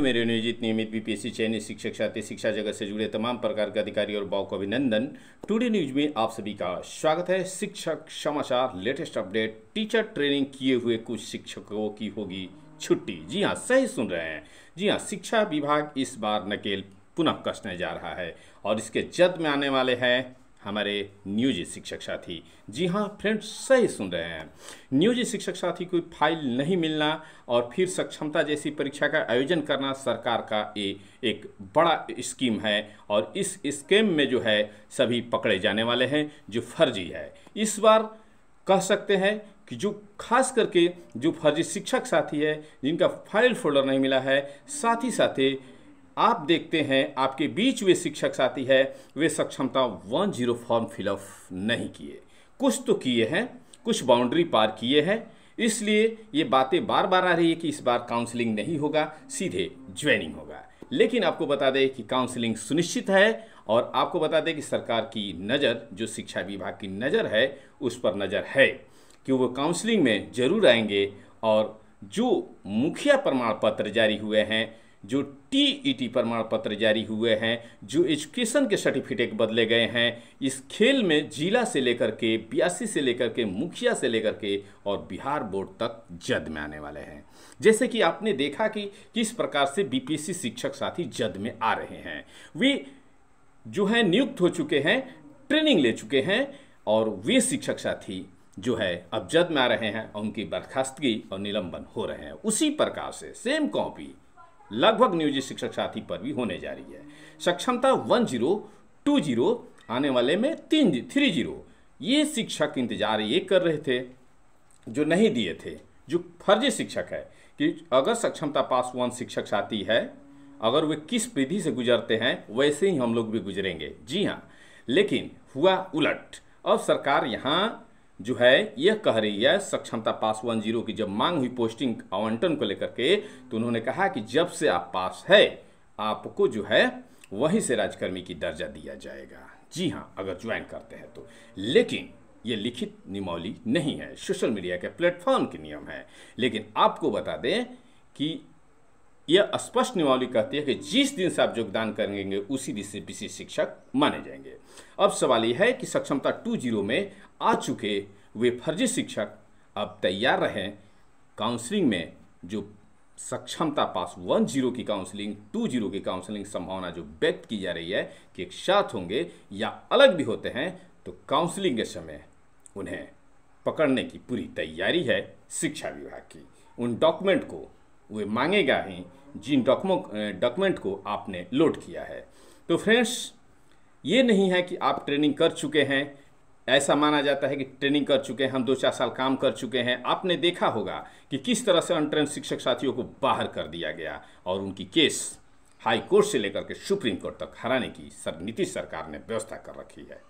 मेरे नियोजित नियमित बीपीएससी चयनित शिक्षक साथी शिक्षा जगत से जुड़े तमाम प्रकार के अधिकारी और बाव को अभिनंदन टुडे न्यूज में आप सभी का स्वागत है शिक्षक समाचार लेटेस्ट अपडेट टीचर ट्रेनिंग किए हुए कुछ शिक्षकों की होगी छुट्टी जी हां सही सुन रहे हैं जी हां शिक्षा विभाग इस बार नकेल पुनः कसने जा रहा है और इसके जद में आने वाले हैं हमारे न्यूज शिक्षक साथी जी हाँ फ्रेंड्स सही सुन रहे हैं न्यूज शिक्षक साथी को फाइल नहीं मिलना और फिर सक्षमता जैसी परीक्षा का आयोजन करना सरकार का ये एक बड़ा स्कीम है और इस स्कीम में जो है सभी पकड़े जाने वाले हैं जो फर्जी है इस बार कह सकते हैं कि जो खास करके जो फर्जी शिक्षक साथी है जिनका फाइल फोल्डर नहीं मिला है साथ ही साथ आप देखते हैं आपके बीच वे शिक्षक साथी है वे सक्षमता वन जीरो फॉर्म फिलअप नहीं किए कुछ तो किए हैं कुछ बाउंड्री पार किए हैं इसलिए ये बातें बार बार आ रही है कि इस बार काउंसलिंग नहीं होगा सीधे ज्वाइनिंग होगा लेकिन आपको बता दें कि काउंसलिंग सुनिश्चित है और आपको बता दें कि सरकार की नज़र जो शिक्षा विभाग की नज़र है उस पर नज़र है कि वो काउंसलिंग में ज़रूर आएंगे और जो मुखिया प्रमाण पत्र जारी हुए हैं जो टी ई e टी प्रमाण पत्र जारी हुए हैं जो एजुकेशन के सर्टिफिकेट बदले गए हैं इस खेल में जिला से लेकर के बयासी से लेकर के मुखिया से लेकर के और बिहार बोर्ड तक जद में आने वाले हैं जैसे कि आपने देखा कि किस प्रकार से बीपीएससी शिक्षक साथी जद में आ रहे हैं वे जो है नियुक्त हो चुके हैं ट्रेनिंग ले चुके हैं और वे शिक्षक साथी जो है अब जद में आ रहे हैं और उनकी बर्खास्तगी और निलंबन हो रहे हैं उसी प्रकार से सेम कॉपी लगभग नियोजित शिक्षक साथी पर भी होने जा रही है सक्षमता वन जीरो टू जीरो आने वाले में तीन थ्री जीरो ये शिक्षक इंतजार ये कर रहे थे जो नहीं दिए थे जो फर्जी शिक्षक है कि अगर सक्षमता पास वन शिक्षक साथी है अगर वे किस विधि से गुजरते हैं वैसे ही हम लोग भी गुजरेंगे जी हाँ लेकिन हुआ उलट अब सरकार यहाँ जो है यह कह रही है सक्षमता पास वन जीरो की जब मांग हुई पोस्टिंग आवंटन को लेकर के तो उन्होंने कहा कि जब से आप पास है आपको जो है वहीं से राजकर्मी की दर्जा दिया जाएगा जी हाँ अगर ज्वाइन करते हैं तो लेकिन ये लिखित निमौली नहीं है सोशल मीडिया के प्लेटफॉर्म के नियम है लेकिन आपको बता दें कि यह स्पष्ट नियमावली कहती है कि जिस दिन से आप योगदान करेंगे उसी दिन से विशेष शिक्षक माने जाएंगे अब सवाल यह है कि सक्षमता टू जीरो में आ चुके वे फर्जी शिक्षक अब तैयार रहें काउंसलिंग में जो सक्षमता पास वन जीरो की काउंसलिंग टू जीरो की काउंसलिंग संभावना जो व्यक्त की जा रही है कि एक साथ होंगे या अलग भी होते हैं तो काउंसलिंग के समय उन्हें पकड़ने की पूरी तैयारी है शिक्षा विभाग की उन डॉक्यूमेंट को वे मांगेगा ही जिन डॉक्यूमेंट को आपने लोड किया है तो फ्रेंड्स ये नहीं है कि आप ट्रेनिंग कर चुके हैं ऐसा माना जाता है कि ट्रेनिंग कर चुके हैं हम दो चार साल काम कर चुके हैं आपने देखा होगा कि किस तरह से अनट्रेन शिक्षक साथियों को बाहर कर दिया गया और उनकी केस हाई कोर्ट से लेकर के सुप्रीम कोर्ट तक हराने की सर नीतीश सरकार ने व्यवस्था कर रखी है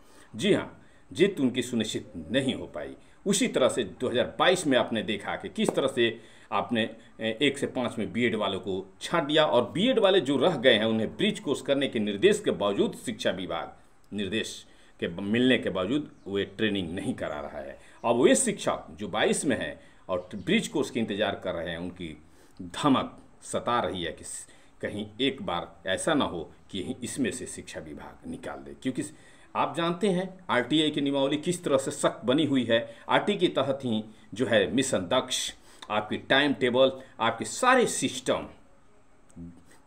जी हाँ जीत उनकी सुनिश्चित नहीं हो पाई उसी तरह से 2022 में आपने देखा कि किस तरह से आपने एक से पाँच में बीएड वालों को छाँट दिया और बीएड वाले जो रह गए हैं उन्हें ब्रिज कोर्स करने के निर्देश के बावजूद शिक्षा विभाग निर्देश के मिलने के बावजूद वे ट्रेनिंग नहीं करा रहा है अब वे शिक्षक जो बाईस में हैं और ब्रिज कोर्स के इंतजार कर रहे हैं उनकी धमक सता रही है कि कहीं एक बार ऐसा ना हो कि इसमें से शिक्षा विभाग निकाल दे क्योंकि आप जानते हैं आरटीआई की नियमावली किस तरह से सख्त बनी हुई है आरटी के तहत ही जो है मिशन दक्ष आपकी टाइम टेबल आपके सारे सिस्टम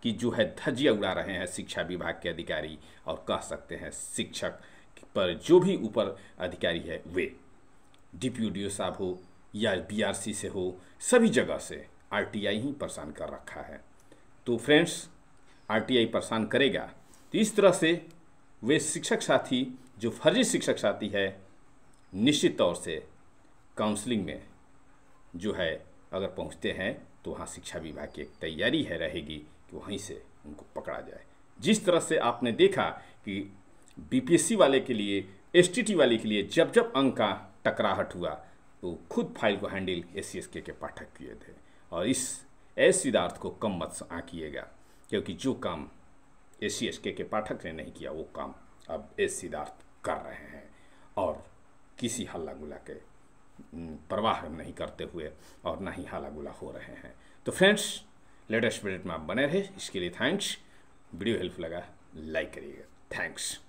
की जो है धज्जियाँ उड़ा रहे हैं शिक्षा विभाग के अधिकारी और कह सकते हैं शिक्षक पर जो भी ऊपर अधिकारी है वे डी पी साहब हो या बीआरसी से हो सभी जगह से आरटीआई ही परेशान कर रखा है तो फ्रेंड्स आरटीआई परेशान करेगा तो इस तरह से वे शिक्षक साथी जो फर्जी शिक्षक साथी है निश्चित तौर से काउंसलिंग में जो है अगर पहुंचते हैं तो वहाँ शिक्षा विभाग की एक तैयारी है रहेगी कि वहीं से उनको पकड़ा जाए जिस तरह से आपने देखा कि बीपीएससी वाले के लिए एसटीटी वाले के लिए जब जब अंक का टकराहट हुआ तो खुद फाइल को हैंडल एससीएसके के पाठक किए थे और इस सिद्धार्थ को कम मत आँखिएगा क्योंकि जो काम एस के पाठक ने नहीं किया वो काम अब एस सिद्धार्थ कर रहे हैं और किसी हल्ला गुला के परवाह नहीं करते हुए और ना ही हाला गुला हो रहे हैं तो फ्रेंड्स लेटेस्ट स्पिरिट में आप बने रहे इसके लिए थैंक्स वीडियो हेल्प लगा लाइक करिएगा थैंक्स